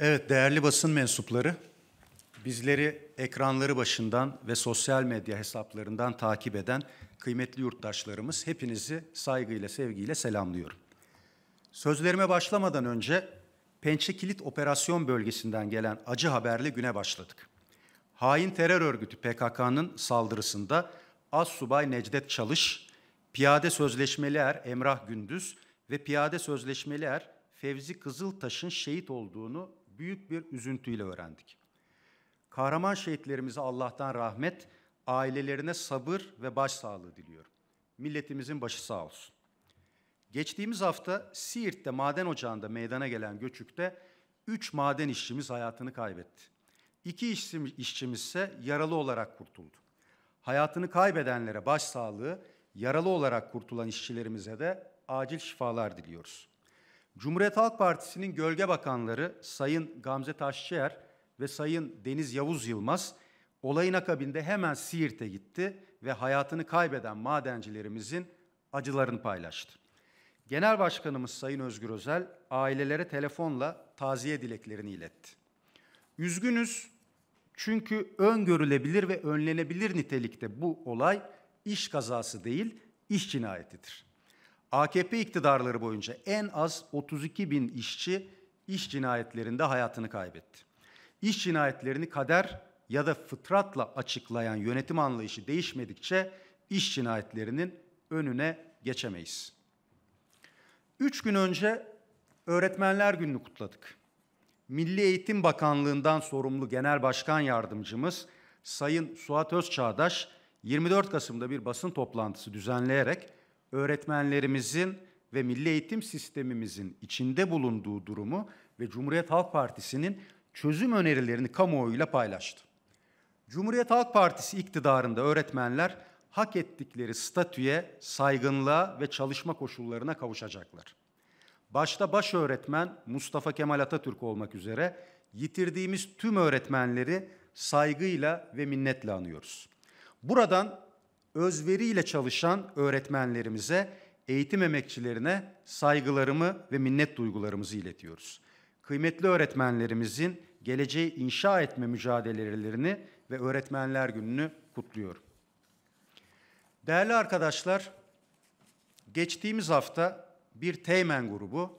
Evet değerli basın mensupları, bizleri ekranları başından ve sosyal medya hesaplarından takip eden kıymetli yurttaşlarımız hepinizi saygıyla, sevgiyle selamlıyorum. Sözlerime başlamadan önce Pençe Kilit Operasyon Bölgesi'nden gelen acı haberle güne başladık. Hain terör örgütü PKK'nın saldırısında Az Subay Necdet Çalış, Piyade Sözleşmeli Er Emrah Gündüz ve Piyade Sözleşmeli Er Fevzi Kızıltaş'ın şehit olduğunu büyük bir üzüntüyle öğrendik. Kahraman şehitlerimize Allah'tan rahmet, ailelerine sabır ve başsağlığı diliyorum. Milletimizin başı sağ olsun. Geçtiğimiz hafta Siirt'te maden ocağında meydana gelen göçükte üç maden işçimiz hayatını kaybetti. İki işçimiz ise yaralı olarak kurtuldu. Hayatını kaybedenlere başsağlığı, yaralı olarak kurtulan işçilerimize de acil şifalar diliyoruz. Cumhuriyet Halk Partisi'nin gölge bakanları Sayın Gamze Taşçıer ve Sayın Deniz Yavuz Yılmaz olayın akabinde hemen Siirt'e gitti ve hayatını kaybeden madencilerimizin acılarını paylaştı. Genel Başkanımız Sayın Özgür Özel ailelere telefonla taziye dileklerini iletti. Üzgünüz çünkü öngörülebilir ve önlenebilir nitelikte bu olay iş kazası değil, iş cinayetidir. AKP iktidarları boyunca en az 32 bin işçi iş cinayetlerinde hayatını kaybetti. İş cinayetlerini kader ya da fıtratla açıklayan yönetim anlayışı değişmedikçe iş cinayetlerinin önüne geçemeyiz. Üç gün önce Öğretmenler Günü'nü kutladık. Milli Eğitim Bakanlığı'ndan sorumlu Genel Başkan Yardımcımız Sayın Suat Özçağdaş 24 Kasım'da bir basın toplantısı düzenleyerek öğretmenlerimizin ve milli eğitim sistemimizin içinde bulunduğu durumu ve Cumhuriyet Halk Partisi'nin çözüm önerilerini kamuoyuyla paylaştı. Cumhuriyet Halk Partisi iktidarında öğretmenler hak ettikleri statüye, saygınlığa ve çalışma koşullarına kavuşacaklar. Başta baş öğretmen Mustafa Kemal Atatürk olmak üzere yitirdiğimiz tüm öğretmenleri saygıyla ve minnetle anıyoruz. Buradan özveriyle çalışan öğretmenlerimize, eğitim emekçilerine saygılarımı ve minnet duygularımızı iletiyoruz. Kıymetli öğretmenlerimizin geleceği inşa etme mücadelelerini ve Öğretmenler Günü'nü kutluyorum. Değerli arkadaşlar, geçtiğimiz hafta bir Teğmen grubu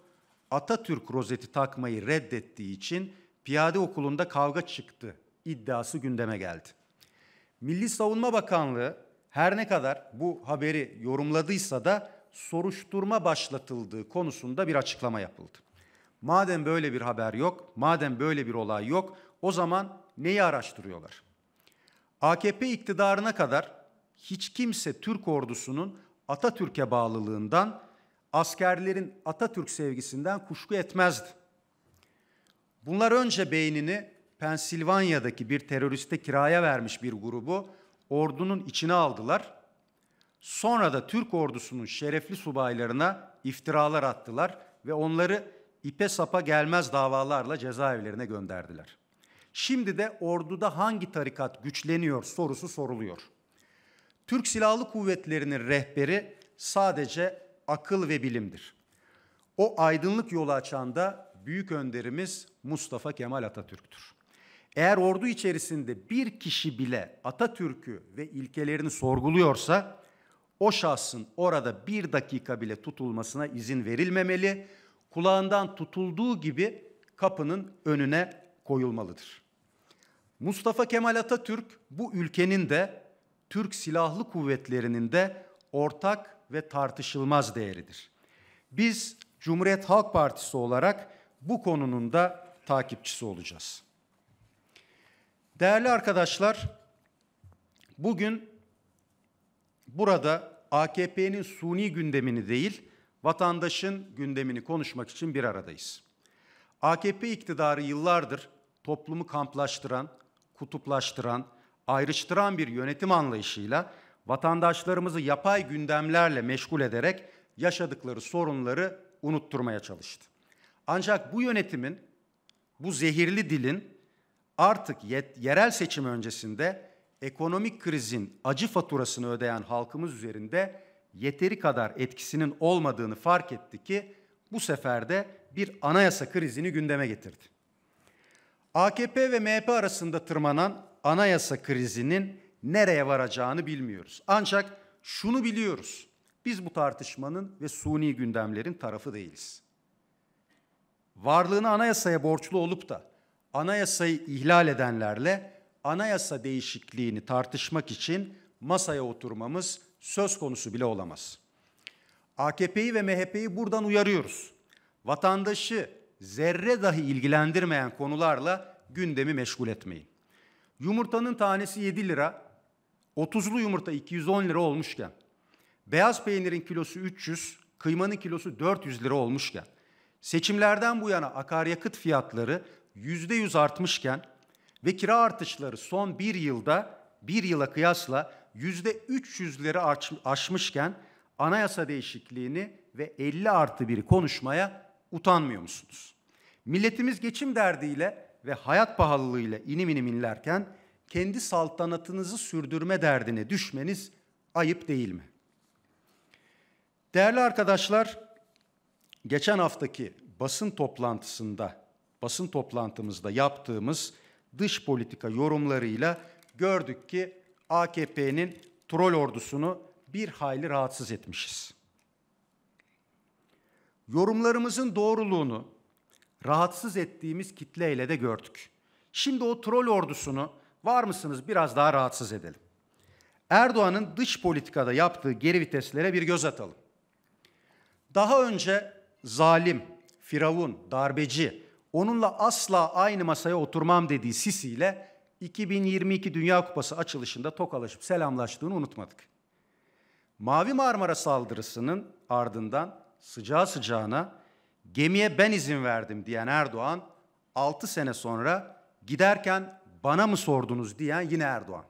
Atatürk rozeti takmayı reddettiği için piyade okulunda kavga çıktı iddiası gündeme geldi. Milli Savunma Bakanlığı her ne kadar bu haberi yorumladıysa da soruşturma başlatıldığı konusunda bir açıklama yapıldı. Madem böyle bir haber yok, madem böyle bir olay yok, o zaman neyi araştırıyorlar? AKP iktidarına kadar hiç kimse Türk ordusunun Atatürk'e bağlılığından, askerlerin Atatürk sevgisinden kuşku etmezdi. Bunlar önce beynini Pensilvanya'daki bir teröriste kiraya vermiş bir grubu ordunun içine aldılar. Sonra da Türk ordusunun şerefli subaylarına iftiralar attılar ve onları ipe sapa gelmez davalarla cezaevlerine gönderdiler. Şimdi de orduda hangi tarikat güçleniyor sorusu soruluyor. Türk Silahlı Kuvvetleri'nin rehberi sadece akıl ve bilimdir. O aydınlık yolu açan da büyük önderimiz Mustafa Kemal Atatürk'tür. Eğer ordu içerisinde bir kişi bile Atatürk'ü ve ilkelerini sorguluyorsa o şahsın orada bir dakika bile tutulmasına izin verilmemeli. Kulağından tutulduğu gibi kapının önüne koyulmalıdır. Mustafa Kemal Atatürk bu ülkenin de Türk Silahlı Kuvvetleri'nin de ortak ve tartışılmaz değeridir. Biz Cumhuriyet Halk Partisi olarak bu konunun da takipçisi olacağız. Değerli arkadaşlar, bugün burada AKP'nin suni gündemini değil, vatandaşın gündemini konuşmak için bir aradayız. AKP iktidarı yıllardır toplumu kamplaştıran, kutuplaştıran, ayrıştıran bir yönetim anlayışıyla vatandaşlarımızı yapay gündemlerle meşgul ederek yaşadıkları sorunları unutturmaya çalıştı. Ancak bu yönetimin, bu zehirli dilin artık yerel seçim öncesinde ekonomik krizin acı faturasını ödeyen halkımız üzerinde yeteri kadar etkisinin olmadığını fark etti ki bu sefer de bir anayasa krizini gündeme getirdi. AKP ve MHP arasında tırmanan anayasa krizinin nereye varacağını bilmiyoruz. Ancak şunu biliyoruz. Biz bu tartışmanın ve suni gündemlerin tarafı değiliz. Varlığını anayasaya borçlu olup da anayasayı ihlal edenlerle anayasa değişikliğini tartışmak için masaya oturmamız söz konusu bile olamaz. AKP'yi ve MHP'yi buradan uyarıyoruz. Vatandaşı zerre dahi ilgilendirmeyen konularla gündemi meşgul etmeyin. Yumurtanın tanesi 7 lira, 30'lu yumurta 210 lira olmuşken, beyaz peynirin kilosu 300, kıymanın kilosu 400 lira olmuşken, seçimlerden bu yana akaryakıt fiyatları %100 artmışken ve kira artışları son bir yılda bir yıla kıyasla %300'leri aşmışken anayasa değişikliğini ve 50 artı 1'i konuşmaya utanmıyor musunuz? Milletimiz geçim derdiyle ve hayat pahalılığıyla inim inim inlerken kendi saltanatınızı sürdürme derdine düşmeniz ayıp değil mi? Değerli arkadaşlar, geçen haftaki basın toplantısında basın toplantımızda yaptığımız dış politika yorumlarıyla gördük ki AKP'nin troll ordusunu bir hayli rahatsız etmişiz. Yorumlarımızın doğruluğunu rahatsız ettiğimiz kitleyle de gördük. Şimdi o troll ordusunu var mısınız biraz daha rahatsız edelim. Erdoğan'ın dış politikada yaptığı geri viteslere bir göz atalım. Daha önce zalim, firavun, darbeci, onunla asla aynı masaya oturmam dediği Sisi ile 2022 Dünya Kupası açılışında tokalaşıp selamlaştığını unutmadık. Mavi Marmara saldırısının ardından sıcağı sıcağına gemiye ben izin verdim diyen Erdoğan 6 sene sonra giderken bana mı sordunuz diyen yine Erdoğan.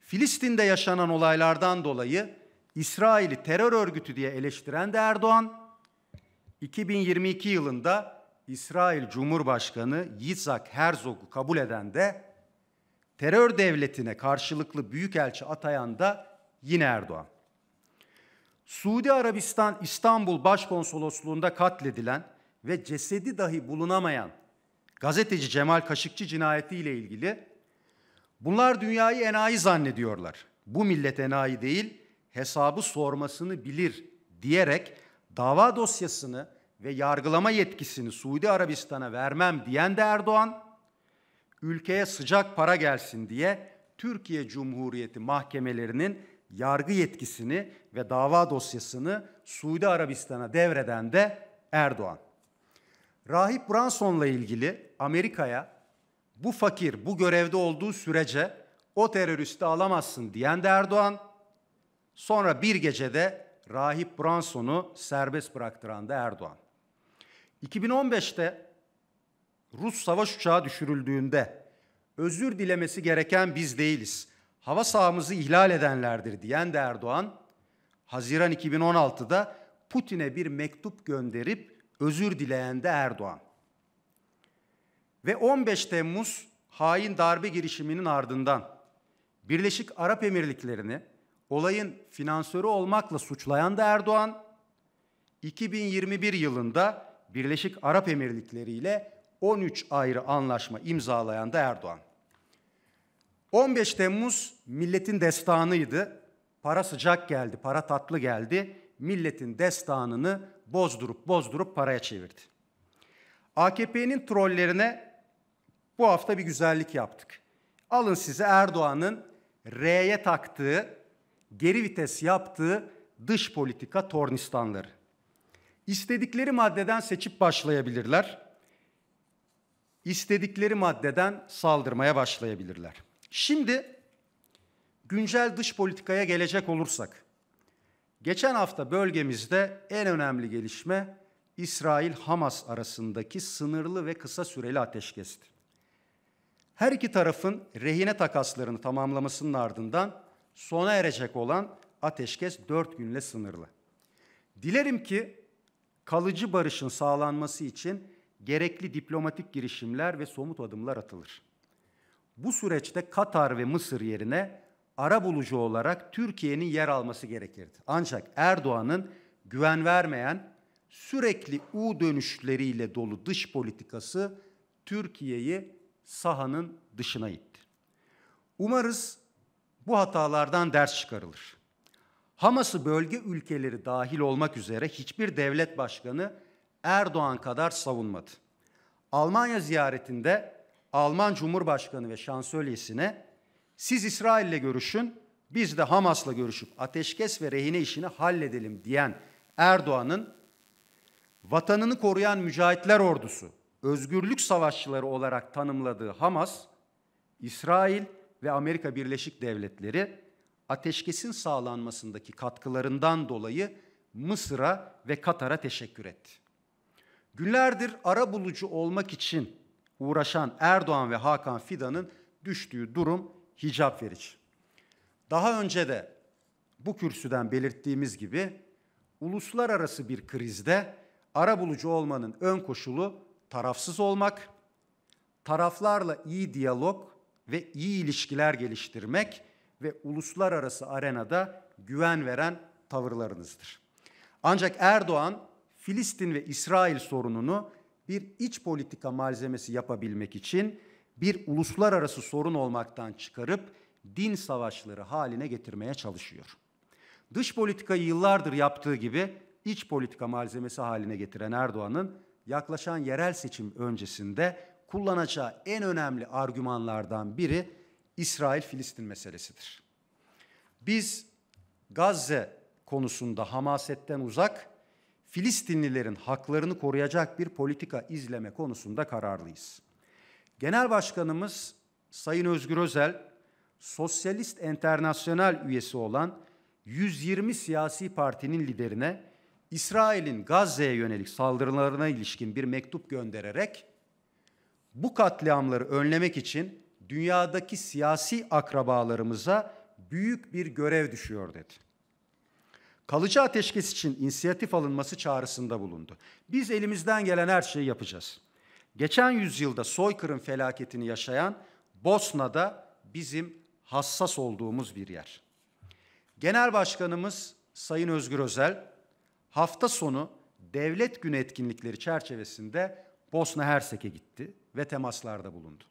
Filistin'de yaşanan olaylardan dolayı İsrail'i terör örgütü diye eleştiren de Erdoğan 2022 yılında İsrail Cumhurbaşkanı Yitzhak Herzog'u kabul eden de terör devletine karşılıklı büyükelçi atayan da yine Erdoğan. Suudi Arabistan İstanbul Başkonsolosluğunda katledilen ve cesedi dahi bulunamayan gazeteci Cemal Kaşıkçı cinayetiyle ilgili bunlar dünyayı enayi zannediyorlar. Bu millet enayi değil, hesabı sormasını bilir diyerek dava dosyasını ve yargılama yetkisini Suudi Arabistan'a vermem diyen de Erdoğan, ülkeye sıcak para gelsin diye Türkiye Cumhuriyeti mahkemelerinin yargı yetkisini ve dava dosyasını Suudi Arabistan'a devreden de Erdoğan. Rahip Branson'la ilgili Amerika'ya bu fakir bu görevde olduğu sürece o teröristi alamazsın diyen de Erdoğan. Sonra bir gecede Rahip Branson'u serbest bıraktıran da Erdoğan. 2015'te Rus savaş uçağı düşürüldüğünde özür dilemesi gereken biz değiliz. Hava sahamızı ihlal edenlerdir diyen de Erdoğan, Haziran 2016'da Putin'e bir mektup gönderip özür dileyen de Erdoğan. Ve 15 Temmuz hain darbe girişiminin ardından Birleşik Arap Emirlikleri'ni olayın finansörü olmakla suçlayan da Erdoğan, 2021 yılında Birleşik Arap Emirlikleri ile 13 ayrı anlaşma imzalayan da Erdoğan. 15 Temmuz milletin destanıydı. Para sıcak geldi, para tatlı geldi. Milletin destanını bozdurup bozdurup paraya çevirdi. AKP'nin trollerine bu hafta bir güzellik yaptık. Alın size Erdoğan'ın R'ye taktığı, geri vites yaptığı dış politika tornistanları. İstedikleri maddeden seçip başlayabilirler. İstedikleri maddeden saldırmaya başlayabilirler. Şimdi güncel dış politikaya gelecek olursak. Geçen hafta bölgemizde en önemli gelişme İsrail-Hamas arasındaki sınırlı ve kısa süreli ateşkesti. Her iki tarafın rehine takaslarını tamamlamasının ardından sona erecek olan ateşkes dört günle sınırlı. Dilerim ki kalıcı barışın sağlanması için gerekli diplomatik girişimler ve somut adımlar atılır. Bu süreçte Katar ve Mısır yerine ara bulucu olarak Türkiye'nin yer alması gerekirdi. Ancak Erdoğan'ın güven vermeyen, sürekli U dönüşleriyle dolu dış politikası Türkiye'yi sahanın dışına itti. Umarız bu hatalardan ders çıkarılır. Hamas'ı bölge ülkeleri dahil olmak üzere hiçbir devlet başkanı Erdoğan kadar savunmadı. Almanya ziyaretinde Alman Cumhurbaşkanı ve şansölyesine siz İsrail'le görüşün, biz de Hamas'la görüşüp ateşkes ve rehine işini halledelim diyen Erdoğan'ın vatanını koruyan mücahitler ordusu, özgürlük savaşçıları olarak tanımladığı Hamas, İsrail ve Amerika Birleşik Devletleri ateşkesin sağlanmasındaki katkılarından dolayı Mısır'a ve Katar'a teşekkür etti. Günlerdir ara bulucu olmak için uğraşan Erdoğan ve Hakan Fidan'ın düştüğü durum hicap verici. Daha önce de bu kürsüden belirttiğimiz gibi uluslararası bir krizde ara bulucu olmanın ön koşulu tarafsız olmak, taraflarla iyi diyalog ve iyi ilişkiler geliştirmek ve uluslararası arenada güven veren tavırlarınızdır. Ancak Erdoğan Filistin ve İsrail sorununu bir iç politika malzemesi yapabilmek için bir uluslararası sorun olmaktan çıkarıp din savaşları haline getirmeye çalışıyor. Dış politikayı yıllardır yaptığı gibi iç politika malzemesi haline getiren Erdoğan'ın yaklaşan yerel seçim öncesinde kullanacağı en önemli argümanlardan biri İsrail-Filistin meselesidir. Biz Gazze konusunda hamasetten uzak, Filistinlilerin haklarını koruyacak bir politika izleme konusunda kararlıyız. Genel Başkanımız Sayın Özgür Özel, Sosyalist Enternasyonel üyesi olan 120 siyasi partinin liderine İsrail'in Gazze'ye yönelik saldırılarına ilişkin bir mektup göndererek bu katliamları önlemek için dünyadaki siyasi akrabalarımıza büyük bir görev düşüyor dedi. Kalıcı ateşkes için inisiyatif alınması çağrısında bulundu. Biz elimizden gelen her şeyi yapacağız. Geçen yüzyılda soykırım felaketini yaşayan Bosna'da bizim hassas olduğumuz bir yer. Genel Başkanımız Sayın Özgür Özel hafta sonu devlet günü etkinlikleri çerçevesinde Bosna Hersek'e gitti ve temaslarda bulundu.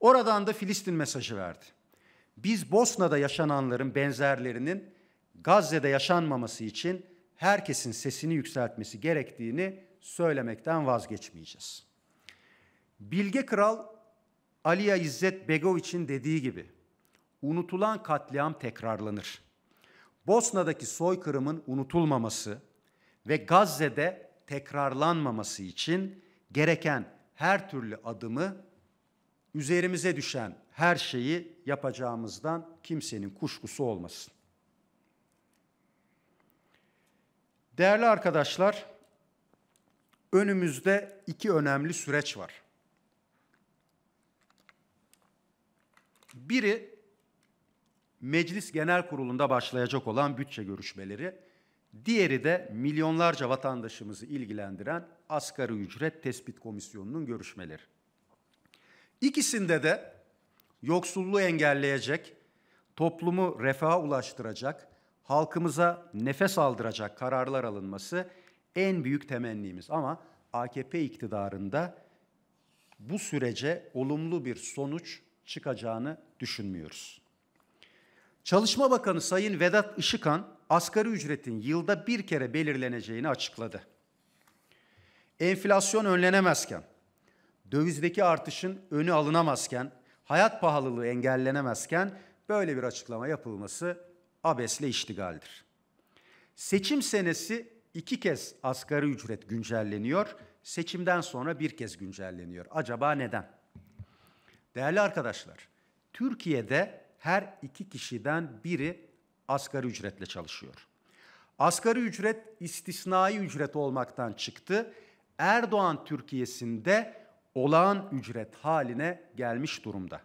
Oradan da Filistin mesajı verdi. Biz Bosna'da yaşananların benzerlerinin Gazze'de yaşanmaması için herkesin sesini yükseltmesi gerektiğini söylemekten vazgeçmeyeceğiz. Bilge Kral Aliya İzzet Begoviç'in dediği gibi unutulan katliam tekrarlanır. Bosna'daki soykırımın unutulmaması ve Gazze'de tekrarlanmaması için gereken her türlü adımı üzerimize düşen her şeyi yapacağımızdan kimsenin kuşkusu olmasın. Değerli arkadaşlar, önümüzde iki önemli süreç var. Biri Meclis Genel Kurulu'nda başlayacak olan bütçe görüşmeleri, diğeri de milyonlarca vatandaşımızı ilgilendiren asgari ücret tespit komisyonunun görüşmeleri. İkisinde de yoksulluğu engelleyecek, toplumu refaha ulaştıracak, halkımıza nefes aldıracak kararlar alınması en büyük temennimiz. Ama AKP iktidarında bu sürece olumlu bir sonuç çıkacağını düşünmüyoruz. Çalışma Bakanı Sayın Vedat Işıkan asgari ücretin yılda bir kere belirleneceğini açıkladı. Enflasyon önlenemezken dövizdeki artışın önü alınamazken, hayat pahalılığı engellenemezken böyle bir açıklama yapılması abesle iştigaldir. Seçim senesi iki kez asgari ücret güncelleniyor, seçimden sonra bir kez güncelleniyor. Acaba neden? Değerli arkadaşlar, Türkiye'de her iki kişiden biri asgari ücretle çalışıyor. Asgari ücret istisnai ücret olmaktan çıktı. Erdoğan Türkiye'sinde olağan ücret haline gelmiş durumda.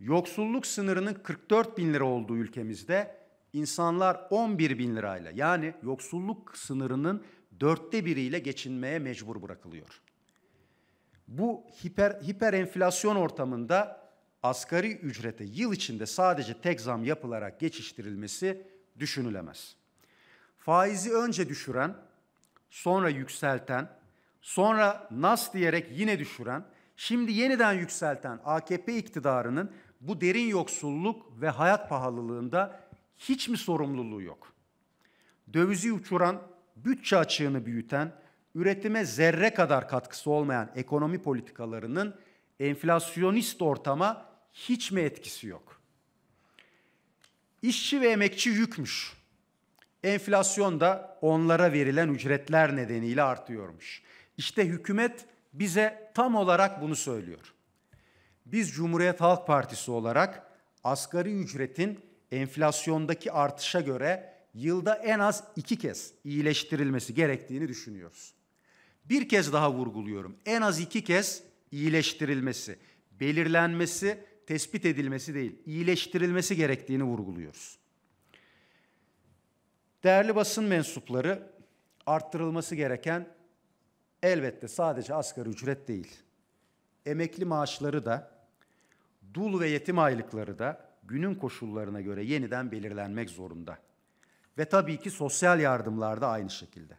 Yoksulluk sınırının 44 bin lira olduğu ülkemizde insanlar 11 bin lirayla yani yoksulluk sınırının dörtte biriyle geçinmeye mecbur bırakılıyor. Bu hiper, hiper enflasyon ortamında asgari ücrete yıl içinde sadece tek zam yapılarak geçiştirilmesi düşünülemez. Faizi önce düşüren, sonra yükselten, sonra nas diyerek yine düşüren, şimdi yeniden yükselten AKP iktidarının bu derin yoksulluk ve hayat pahalılığında hiç mi sorumluluğu yok? Dövizi uçuran, bütçe açığını büyüten, üretime zerre kadar katkısı olmayan ekonomi politikalarının enflasyonist ortama hiç mi etkisi yok? İşçi ve emekçi yükmüş. Enflasyon da onlara verilen ücretler nedeniyle artıyormuş. İşte hükümet bize tam olarak bunu söylüyor. Biz Cumhuriyet Halk Partisi olarak asgari ücretin enflasyondaki artışa göre yılda en az iki kez iyileştirilmesi gerektiğini düşünüyoruz. Bir kez daha vurguluyorum. En az iki kez iyileştirilmesi, belirlenmesi, tespit edilmesi değil, iyileştirilmesi gerektiğini vurguluyoruz. Değerli basın mensupları, arttırılması gereken Elbette sadece asgari ücret değil. Emekli maaşları da, dul ve yetim aylıkları da günün koşullarına göre yeniden belirlenmek zorunda. Ve tabii ki sosyal yardımlar da aynı şekilde.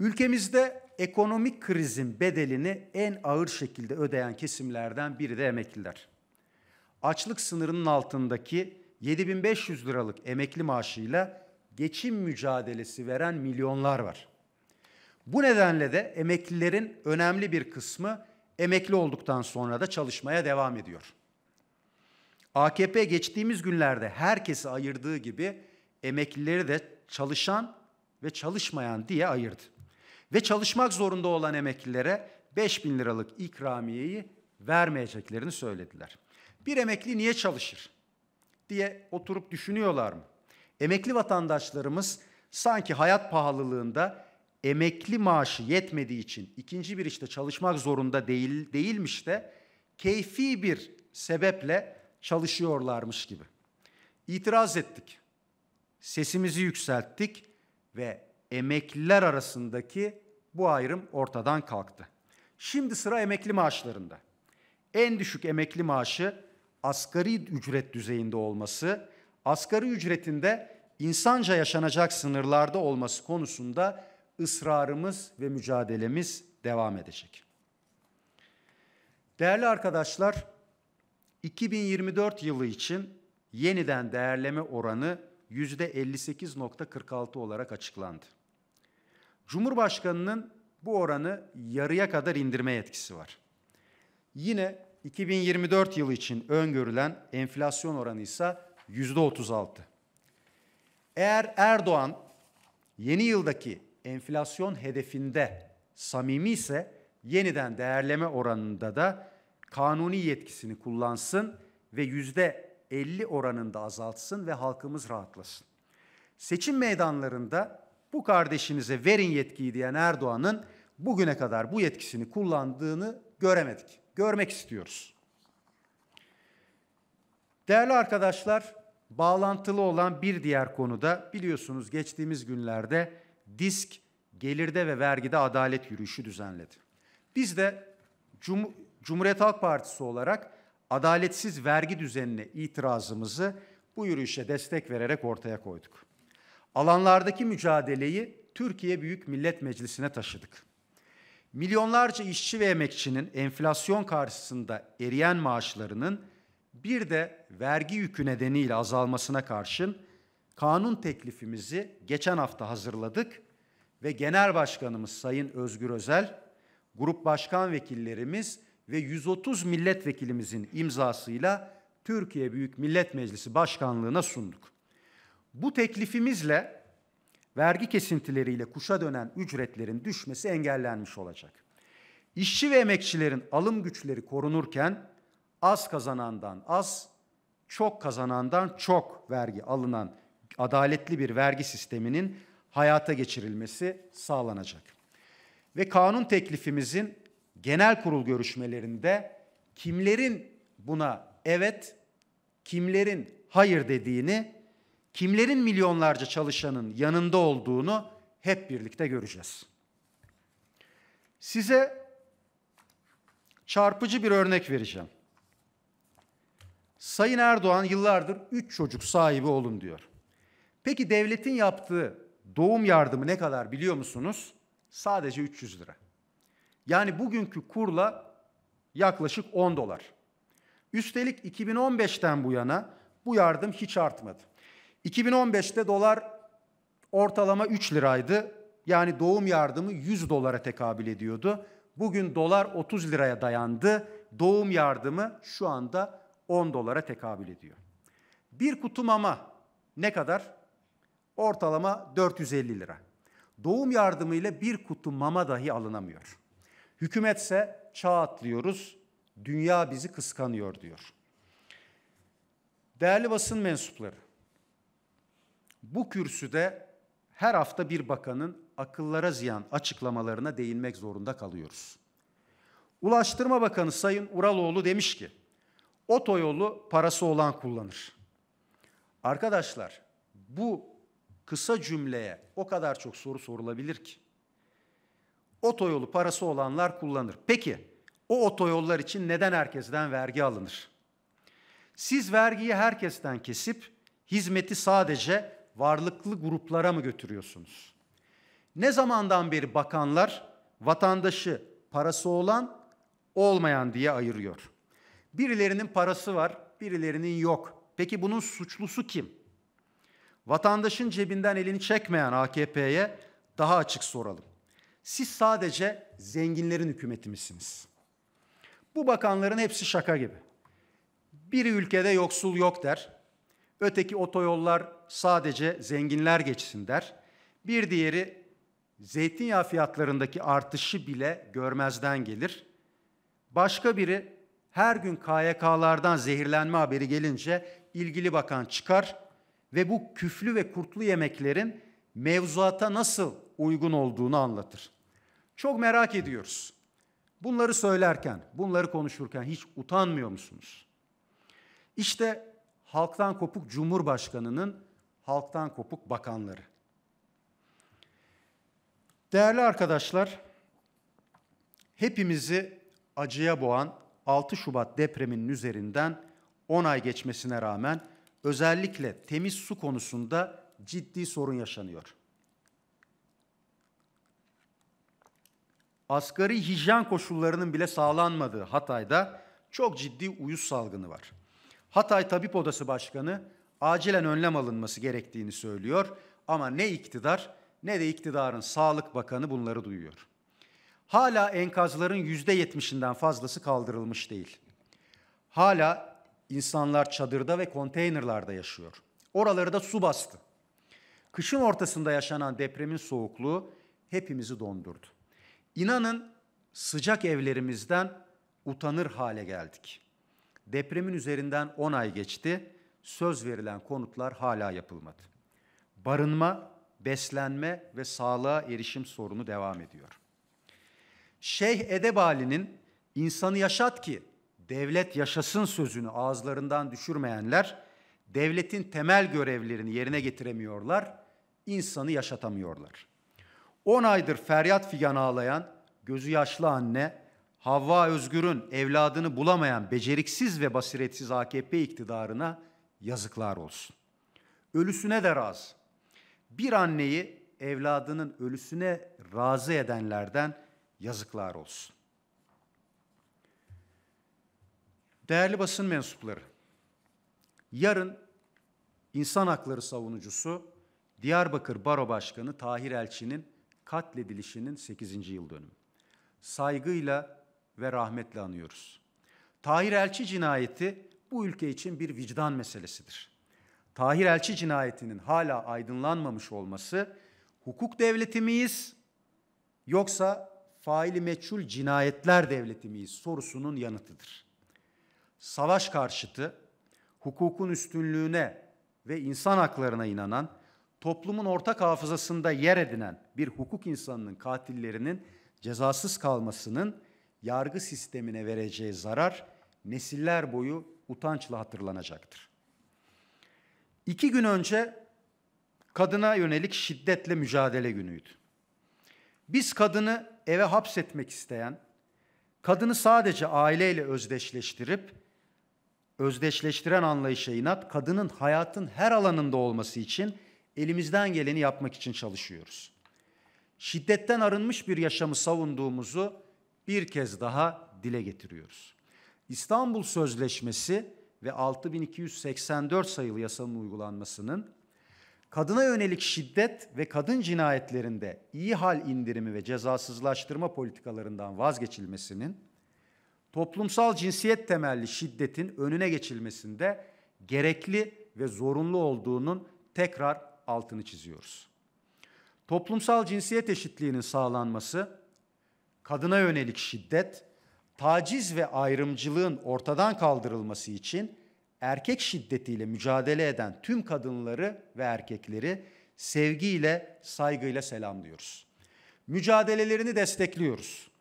Ülkemizde ekonomik krizin bedelini en ağır şekilde ödeyen kesimlerden biri de emekliler. Açlık sınırının altındaki 7500 liralık emekli maaşıyla geçim mücadelesi veren milyonlar var. Bu nedenle de emeklilerin önemli bir kısmı emekli olduktan sonra da çalışmaya devam ediyor. AKP geçtiğimiz günlerde herkesi ayırdığı gibi emeklileri de çalışan ve çalışmayan diye ayırdı. Ve çalışmak zorunda olan emeklilere 5 bin liralık ikramiyeyi vermeyeceklerini söylediler. Bir emekli niye çalışır diye oturup düşünüyorlar mı? Emekli vatandaşlarımız sanki hayat pahalılığında emekli maaşı yetmediği için ikinci bir işte çalışmak zorunda değil değilmiş de keyfi bir sebeple çalışıyorlarmış gibi. İtiraz ettik. Sesimizi yükselttik ve emekliler arasındaki bu ayrım ortadan kalktı. Şimdi sıra emekli maaşlarında. En düşük emekli maaşı asgari ücret düzeyinde olması, asgari ücretinde insanca yaşanacak sınırlarda olması konusunda ısrarımız ve mücadelemiz devam edecek. Değerli arkadaşlar, 2024 yılı için yeniden değerleme oranı %58.46 olarak açıklandı. Cumhurbaşkanının bu oranı yarıya kadar indirme yetkisi var. Yine 2024 yılı için öngörülen enflasyon oranı ise %36. Eğer Erdoğan yeni yıldaki enflasyon hedefinde samimi ise yeniden değerleme oranında da kanuni yetkisini kullansın ve yüzde 50 oranında azaltsın ve halkımız rahatlasın. Seçim meydanlarında bu kardeşinize verin yetkiyi diyen Erdoğan'ın bugüne kadar bu yetkisini kullandığını göremedik. Görmek istiyoruz. Değerli arkadaşlar, bağlantılı olan bir diğer konuda biliyorsunuz geçtiğimiz günlerde disk gelirde ve vergide adalet yürüyüşü düzenledi. Biz de Cum Cumhuriyet Halk Partisi olarak adaletsiz vergi düzenine itirazımızı bu yürüyüşe destek vererek ortaya koyduk. Alanlardaki mücadeleyi Türkiye Büyük Millet Meclisi'ne taşıdık. Milyonlarca işçi ve emekçinin enflasyon karşısında eriyen maaşlarının bir de vergi yükü nedeniyle azalmasına karşın kanun teklifimizi geçen hafta hazırladık ve Genel Başkanımız Sayın Özgür Özel, grup başkan vekillerimiz ve 130 milletvekilimizin imzasıyla Türkiye Büyük Millet Meclisi Başkanlığı'na sunduk. Bu teklifimizle vergi kesintileriyle kuşa dönen ücretlerin düşmesi engellenmiş olacak. İşçi ve emekçilerin alım güçleri korunurken az kazanandan az, çok kazanandan çok vergi alınan adaletli bir vergi sisteminin hayata geçirilmesi sağlanacak. Ve kanun teklifimizin genel kurul görüşmelerinde kimlerin buna evet, kimlerin hayır dediğini, kimlerin milyonlarca çalışanın yanında olduğunu hep birlikte göreceğiz. Size çarpıcı bir örnek vereceğim. Sayın Erdoğan yıllardır üç çocuk sahibi olun diyor. Peki devletin yaptığı doğum yardımı ne kadar biliyor musunuz? Sadece 300 lira. Yani bugünkü kurla yaklaşık 10 dolar. Üstelik 2015'ten bu yana bu yardım hiç artmadı. 2015'te dolar ortalama 3 liraydı. Yani doğum yardımı 100 dolara tekabül ediyordu. Bugün dolar 30 liraya dayandı. Doğum yardımı şu anda 10 dolara tekabül ediyor. Bir kutu mama ne kadar? Ortalama 450 lira. Doğum yardımıyla bir kutu mama dahi alınamıyor. Hükümetse çağ atlıyoruz, dünya bizi kıskanıyor diyor. Değerli basın mensupları, bu kürsüde her hafta bir bakanın akıllara ziyan açıklamalarına değinmek zorunda kalıyoruz. Ulaştırma Bakanı Sayın Uraloğlu demiş ki, otoyolu parası olan kullanır. Arkadaşlar bu kısa cümleye o kadar çok soru sorulabilir ki. Otoyolu parası olanlar kullanır. Peki o otoyollar için neden herkesten vergi alınır? Siz vergiyi herkesten kesip hizmeti sadece varlıklı gruplara mı götürüyorsunuz? Ne zamandan beri bakanlar vatandaşı parası olan olmayan diye ayırıyor. Birilerinin parası var, birilerinin yok. Peki bunun suçlusu kim? Vatandaşın cebinden elini çekmeyen AKP'ye daha açık soralım. Siz sadece zenginlerin hükümeti misiniz? Bu bakanların hepsi şaka gibi. Biri ülkede yoksul yok der. Öteki otoyollar sadece zenginler geçsin der. Bir diğeri zeytinyağı fiyatlarındaki artışı bile görmezden gelir. Başka biri her gün KYK'lardan zehirlenme haberi gelince ilgili bakan çıkar ve bu küflü ve kurtlu yemeklerin mevzuata nasıl uygun olduğunu anlatır. Çok merak ediyoruz. Bunları söylerken, bunları konuşurken hiç utanmıyor musunuz? İşte halktan kopuk Cumhurbaşkanı'nın halktan kopuk bakanları. Değerli arkadaşlar, hepimizi acıya boğan 6 Şubat depreminin üzerinden 10 ay geçmesine rağmen özellikle temiz su konusunda ciddi sorun yaşanıyor. Asgari hijyen koşullarının bile sağlanmadığı Hatay'da çok ciddi uyuz salgını var. Hatay Tabip Odası Başkanı acilen önlem alınması gerektiğini söylüyor ama ne iktidar ne de iktidarın Sağlık Bakanı bunları duyuyor. Hala enkazların yüzde yetmişinden fazlası kaldırılmış değil. Hala İnsanlar çadırda ve konteynerlarda yaşıyor. Oraları da su bastı. Kışın ortasında yaşanan depremin soğukluğu hepimizi dondurdu. İnanın sıcak evlerimizden utanır hale geldik. Depremin üzerinden 10 ay geçti. Söz verilen konutlar hala yapılmadı. Barınma, beslenme ve sağlığa erişim sorunu devam ediyor. Şeyh Edebali'nin insanı Yaşat ki devlet yaşasın sözünü ağızlarından düşürmeyenler devletin temel görevlerini yerine getiremiyorlar, insanı yaşatamıyorlar. 10 aydır feryat figan ağlayan, gözü yaşlı anne, Havva Özgür'ün evladını bulamayan beceriksiz ve basiretsiz AKP iktidarına yazıklar olsun. Ölüsüne de razı. Bir anneyi evladının ölüsüne razı edenlerden yazıklar olsun. Değerli basın mensupları, yarın insan hakları savunucusu Diyarbakır Baro Başkanı Tahir Elçi'nin katledilişinin 8. yıl dönümü. Saygıyla ve rahmetle anıyoruz. Tahir Elçi cinayeti bu ülke için bir vicdan meselesidir. Tahir Elçi cinayetinin hala aydınlanmamış olması hukuk devleti miyiz yoksa faili meçhul cinayetler devleti miyiz sorusunun yanıtıdır savaş karşıtı, hukukun üstünlüğüne ve insan haklarına inanan, toplumun ortak hafızasında yer edinen bir hukuk insanının katillerinin cezasız kalmasının yargı sistemine vereceği zarar nesiller boyu utançla hatırlanacaktır. İki gün önce kadına yönelik şiddetle mücadele günüydü. Biz kadını eve hapsetmek isteyen, kadını sadece aileyle özdeşleştirip özdeşleştiren anlayışa inat kadının hayatın her alanında olması için elimizden geleni yapmak için çalışıyoruz. Şiddetten arınmış bir yaşamı savunduğumuzu bir kez daha dile getiriyoruz. İstanbul Sözleşmesi ve 6284 sayılı yasanın uygulanmasının kadına yönelik şiddet ve kadın cinayetlerinde iyi hal indirimi ve cezasızlaştırma politikalarından vazgeçilmesinin toplumsal cinsiyet temelli şiddetin önüne geçilmesinde gerekli ve zorunlu olduğunun tekrar altını çiziyoruz. Toplumsal cinsiyet eşitliğinin sağlanması, kadına yönelik şiddet, taciz ve ayrımcılığın ortadan kaldırılması için erkek şiddetiyle mücadele eden tüm kadınları ve erkekleri sevgiyle, saygıyla selamlıyoruz. Mücadelelerini destekliyoruz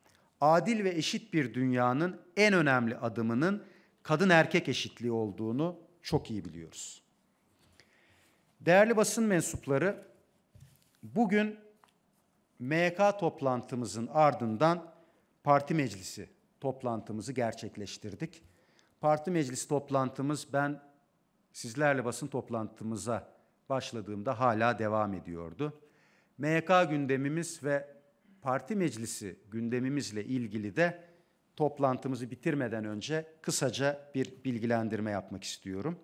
adil ve eşit bir dünyanın en önemli adımının kadın erkek eşitliği olduğunu çok iyi biliyoruz. Değerli basın mensupları, bugün MK toplantımızın ardından parti meclisi toplantımızı gerçekleştirdik. Parti meclisi toplantımız ben sizlerle basın toplantımıza başladığımda hala devam ediyordu. MK gündemimiz ve parti meclisi gündemimizle ilgili de toplantımızı bitirmeden önce kısaca bir bilgilendirme yapmak istiyorum.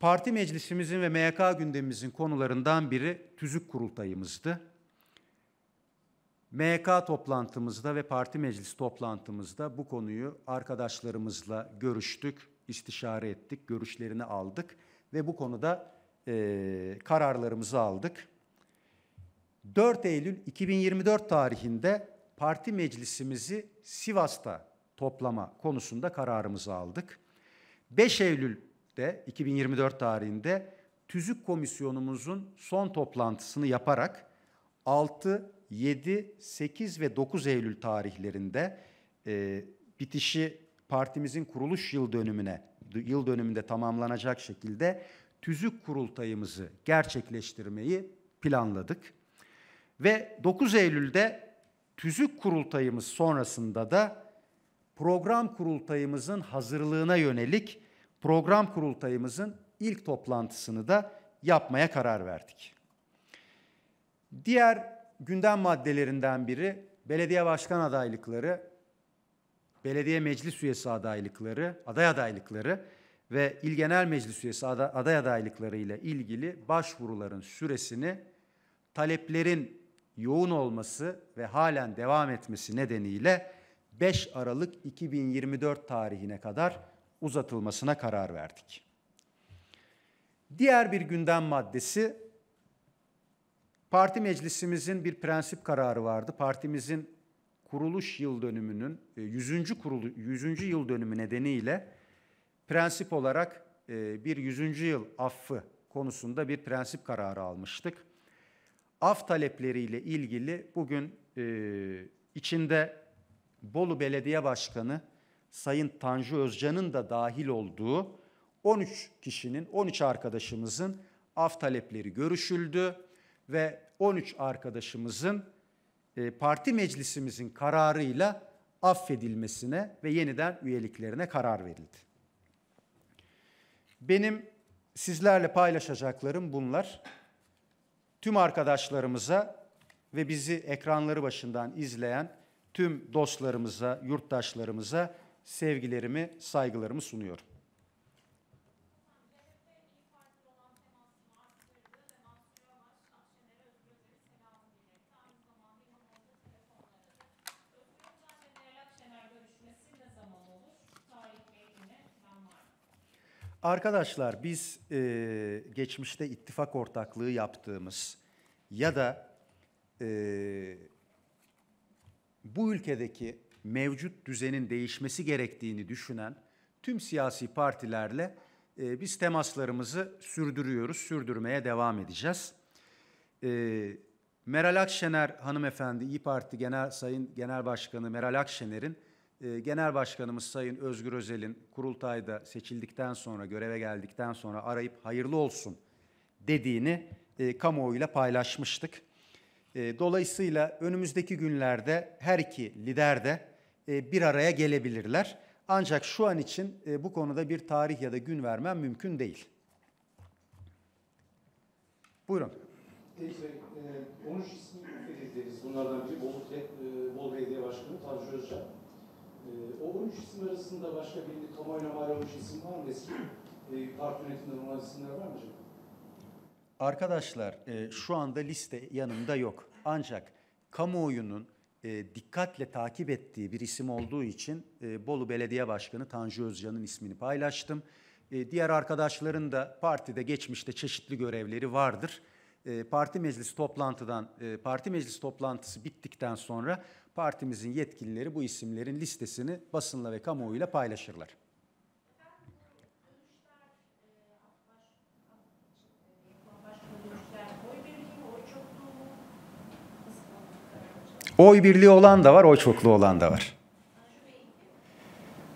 Parti meclisimizin ve MYK gündemimizin konularından biri tüzük kurultayımızdı. MK toplantımızda ve parti meclis toplantımızda bu konuyu arkadaşlarımızla görüştük, istişare ettik, görüşlerini aldık ve bu konuda e, kararlarımızı aldık. 4 Eylül 2024 tarihinde parti meclisimizi Sivas'ta toplama konusunda kararımızı aldık. 5 Eylül'de 2024 tarihinde tüzük komisyonumuzun son toplantısını yaparak 6, 7, 8 ve 9 Eylül tarihlerinde e, bitişi partimizin kuruluş yıl dönümüne yıl dönümünde tamamlanacak şekilde tüzük kurultayımızı gerçekleştirmeyi planladık. Ve 9 Eylül'de tüzük kurultayımız sonrasında da program kurultayımızın hazırlığına yönelik program kurultayımızın ilk toplantısını da yapmaya karar verdik. Diğer gündem maddelerinden biri belediye başkan adaylıkları, belediye meclis üyesi adaylıkları, aday adaylıkları ve il genel meclis üyesi aday adaylıkları ile ilgili başvuruların süresini, taleplerin yoğun olması ve halen devam etmesi nedeniyle 5 Aralık 2024 tarihine kadar uzatılmasına karar verdik. Diğer bir gündem maddesi parti meclisimizin bir prensip kararı vardı. Partimizin kuruluş yıl dönümünün 100. E, kurulu 100. yıl dönümü nedeniyle prensip olarak e, bir 100. yıl affı konusunda bir prensip kararı almıştık af talepleriyle ilgili bugün e, içinde Bolu Belediye Başkanı Sayın Tanju Özcan'ın da dahil olduğu 13 kişinin, 13 arkadaşımızın af talepleri görüşüldü ve 13 arkadaşımızın e, parti meclisimizin kararıyla affedilmesine ve yeniden üyeliklerine karar verildi. Benim sizlerle paylaşacaklarım bunlar tüm arkadaşlarımıza ve bizi ekranları başından izleyen tüm dostlarımıza, yurttaşlarımıza sevgilerimi, saygılarımı sunuyorum. Arkadaşlar biz e, geçmişte ittifak ortaklığı yaptığımız ya da e, bu ülkedeki mevcut düzenin değişmesi gerektiğini düşünen tüm siyasi partilerle e, biz temaslarımızı sürdürüyoruz, sürdürmeye devam edeceğiz. E, Meral Akşener hanımefendi, İyi Parti Genel Sayın Genel Başkanı Meral Akşener'in ee, Genel Başkanımız Sayın Özgür Özel'in kurultayda seçildikten sonra, göreve geldikten sonra arayıp hayırlı olsun dediğini e, kamuoyuyla paylaşmıştık. E, dolayısıyla önümüzdeki günlerde her iki lider de e, bir araya gelebilirler. Ancak şu an için e, bu konuda bir tarih ya da gün vermem mümkün değil. Buyurun. Peki, e, 13 isim izleriz. Bunlardan biri Bolu, e, Bolu Belediye Başkanı Tanju Özcan. Ee, o 13 isim arasında başka bir kamuoyuna mal olmuş isim var mı? Eski e, parti yönetiminden olan isimler var mı acaba? Arkadaşlar e, şu anda liste yanımda yok. Ancak kamuoyunun e, dikkatle takip ettiği bir isim olduğu için e, Bolu Belediye Başkanı Tanju Özcan'ın ismini paylaştım. E, diğer arkadaşların da partide geçmişte çeşitli görevleri vardır. E, parti meclisi toplantıdan e, parti meclisi toplantısı bittikten sonra partimizin yetkilileri bu isimlerin listesini basınla ve kamuoyuyla paylaşırlar. Oy birliği olan da var, oy çokluğu olan da var.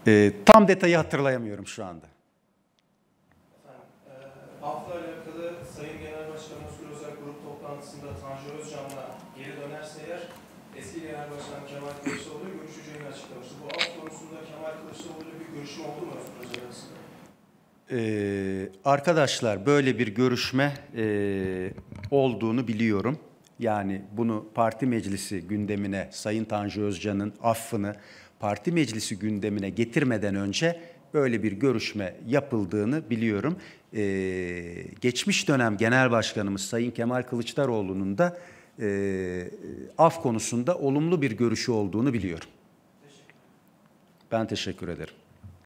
Ee, tam detayı hatırlayamıyorum şu anda. Ee, arkadaşlar böyle bir görüşme e, olduğunu biliyorum. Yani bunu parti meclisi gündemine Sayın Tanju Özcan'ın affını parti meclisi gündemine getirmeden önce böyle bir görüşme yapıldığını biliyorum. Ee, geçmiş dönem Genel Başkanımız Sayın Kemal Kılıçdaroğlu'nun da e, af konusunda olumlu bir görüşü olduğunu biliyorum. Ben teşekkür ederim.